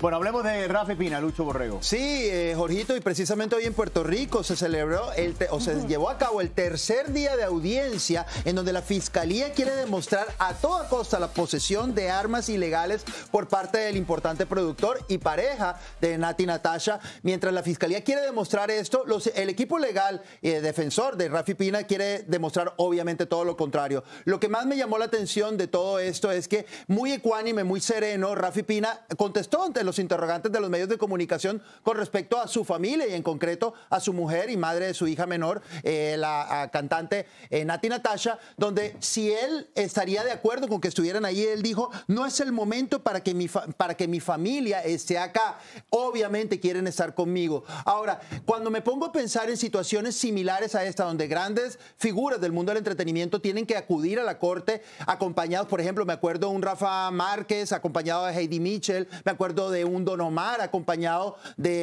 Bueno, hablemos de Rafi Pina, Lucho Borrego. Sí, eh, Jorgito, y precisamente hoy en Puerto Rico se celebró o se llevó a cabo el tercer día de audiencia en donde la fiscalía quiere demostrar a toda costa la posesión de armas ilegales por parte del importante productor y pareja de Nati Natasha. Mientras la fiscalía quiere demostrar esto, el equipo legal defensor de Rafi Pina quiere demostrar obviamente todo lo contrario. Lo que más me llamó la atención de todo esto es que muy ecuánime, muy sereno, Rafi Pina contestó ante los los interrogantes de los medios de comunicación con respecto a su familia y en concreto a su mujer y madre de su hija menor, eh, la cantante eh, Nati Natasha, donde si él estaría de acuerdo con que estuvieran allí, él dijo, no es el momento para que mi, para que mi familia esté acá. Obviamente quieren estar conmigo. Ahora, cuando me pongo a pensar en situaciones similares a esta, donde grandes figuras del mundo del entretenimiento tienen que acudir a la corte acompañados, por ejemplo, me acuerdo un Rafa Márquez acompañado de Heidi Mitchell, me acuerdo de un Don acompañado de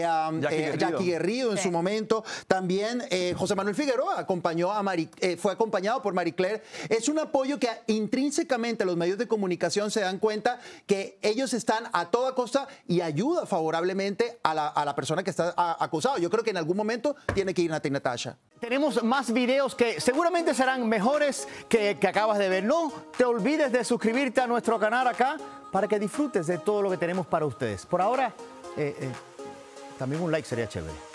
Jackie, eh, en su momento. También eh, José Manuel Figueroa acompañó a eh, fue acompañado por Marie Claire. Es un apoyo que intrínsecamente los medios de comunicación se dan cuenta que ellos están a toda costa y ayuda favorablemente a la, persona que está acusado Yo creo que en algún momento tiene que ir Nati Natasha. Tenemos más videos que seguramente serán mejores que, acabas de ver. No te olvides de suscribirte a nuestro canal acá para que disfrutes de todo lo que tenemos para ustedes. Por ahora, eh, eh, también un like sería chévere.